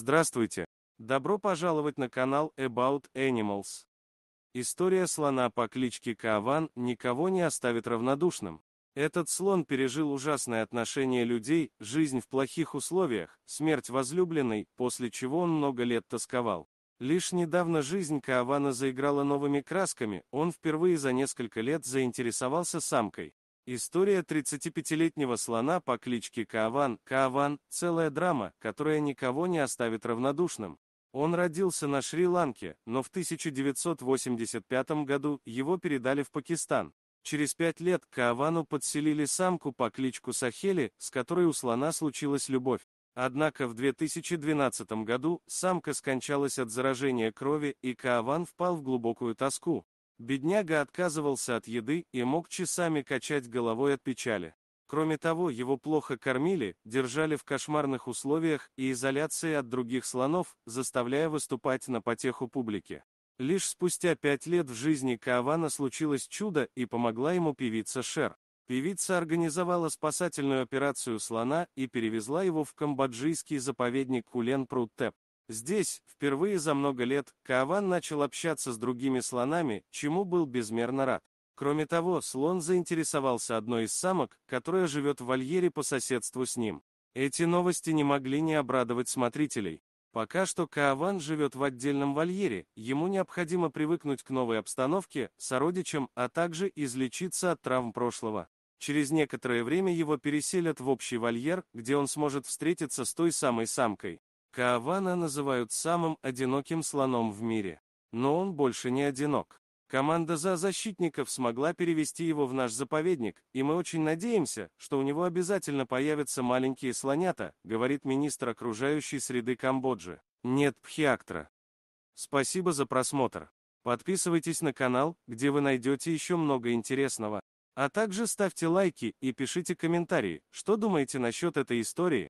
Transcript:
Здравствуйте! Добро пожаловать на канал About Animals. История слона по кличке Каван никого не оставит равнодушным. Этот слон пережил ужасное отношение людей, жизнь в плохих условиях, смерть возлюбленной, после чего он много лет тосковал. Лишь недавно жизнь Каавана заиграла новыми красками, он впервые за несколько лет заинтересовался самкой. История 35-летнего слона по кличке Кааван, Кааван, целая драма, которая никого не оставит равнодушным. Он родился на Шри-Ланке, но в 1985 году его передали в Пакистан. Через пять лет Каавану подселили самку по кличку Сахели, с которой у слона случилась любовь. Однако в 2012 году самка скончалась от заражения крови, и Кааван впал в глубокую тоску. Бедняга отказывался от еды и мог часами качать головой от печали. Кроме того, его плохо кормили, держали в кошмарных условиях и изоляции от других слонов, заставляя выступать на потеху публики. Лишь спустя пять лет в жизни Каавана случилось чудо и помогла ему певица Шер. Певица организовала спасательную операцию слона и перевезла его в камбоджийский заповедник Кулен-Прутеп. Здесь, впервые за много лет, Кааван начал общаться с другими слонами, чему был безмерно рад. Кроме того, слон заинтересовался одной из самок, которая живет в вольере по соседству с ним. Эти новости не могли не обрадовать смотрителей. Пока что Кааван живет в отдельном вольере, ему необходимо привыкнуть к новой обстановке, сородичам, а также излечиться от травм прошлого. Через некоторое время его переселят в общий вольер, где он сможет встретиться с той самой самкой. Каавана называют самым одиноким слоном в мире. Но он больше не одинок. Команда «За» защитников смогла перевести его в наш заповедник, и мы очень надеемся, что у него обязательно появятся маленькие слонята, говорит министр окружающей среды Камбоджи. Нет Пхиактра. Спасибо за просмотр. Подписывайтесь на канал, где вы найдете еще много интересного. А также ставьте лайки и пишите комментарии, что думаете насчет этой истории,